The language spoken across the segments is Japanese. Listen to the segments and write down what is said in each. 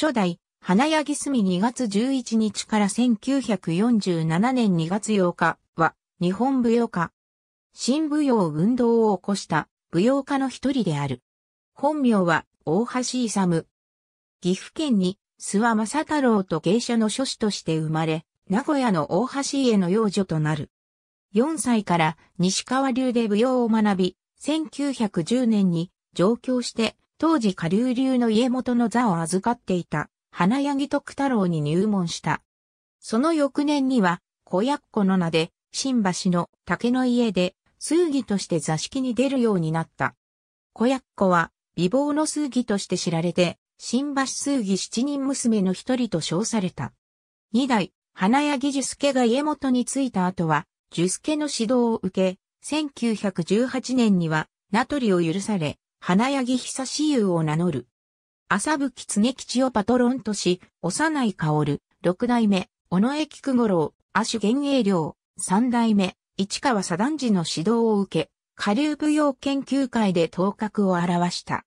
初代、花柳隅2月11日から1947年2月8日は、日本舞踊家。新舞踊運動を起こした舞踊家の一人である。本名は大橋勇。岐阜県に諏訪正太郎と芸者の諸子として生まれ、名古屋の大橋家の養女となる。4歳から西川流で舞踊を学び、1910年に上京して当時下流流の家元の座を預かっていた、花柳徳太郎に入門した。その翌年には、小役子の名で、新橋の竹の家で、数儀として座敷に出るようになった。小役子は、美貌の数儀として知られて、新橋数儀七人娘の一人と称された。二代、花柳樹助が家元に着いた後は、樹助の指導を受け、1918年には、名取を許され、花柳久しゆを名乗る。浅吹常吉をパトロンとし、幼い薫、六代目、尾上菊五郎、阿主玄英良、三代目、市川左段次の指導を受け、下流舞踊研究会で頭角を現した。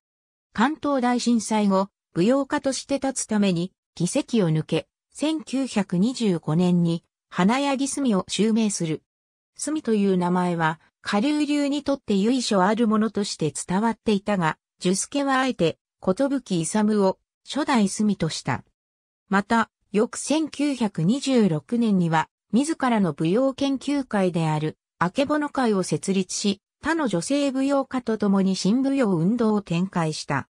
関東大震災後、舞踊家として立つために、議席を抜け、1925年に、花柳住を襲名する。住という名前は、下流流にとって由緒あるものとして伝わっていたが、ス助はあえて、ことぶき勇を初代住とした。また、翌1926年には、自らの舞踊研究会である、あけぼの会を設立し、他の女性舞踊家と共に新舞踊運動を展開した。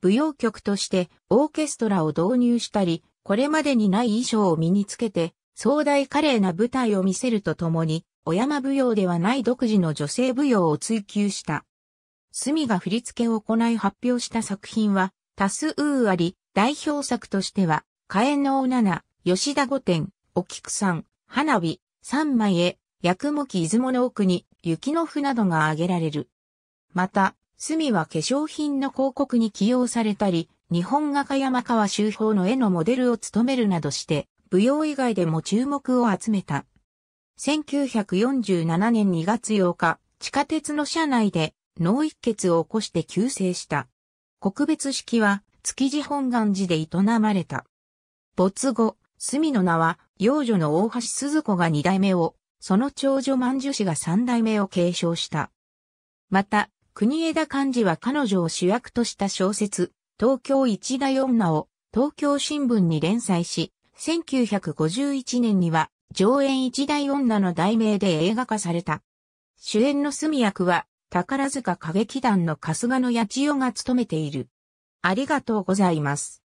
舞踊曲としてオーケストラを導入したり、これまでにない衣装を身につけて、壮大華麗な舞台を見せるとともに、小山舞踊ではない独自の女性舞踊を追求した。隅が振り付けを行い発表した作品は多数あり、代表作としては、火炎のお七、吉田御殿、お菊さん、花火、三枚絵、薬もき出雲の奥に、雪の符などが挙げられる。また、隅は化粧品の広告に起用されたり、日本画家山川周法の絵のモデルを務めるなどして、舞踊以外でも注目を集めた。1947年2月8日、地下鉄の車内で脳一血を起こして急逝した。告別式は築地本願寺で営まれた。没後、隅の名は、幼女の大橋鈴子が二代目を、その長女万寿氏が三代目を継承した。また、国枝幹事は彼女を主役とした小説、東京一大女を東京新聞に連載し、1951年には上演一大女の題名で映画化された。主演の隅役は、宝塚歌劇団の春日野八千代が務めている。ありがとうございます。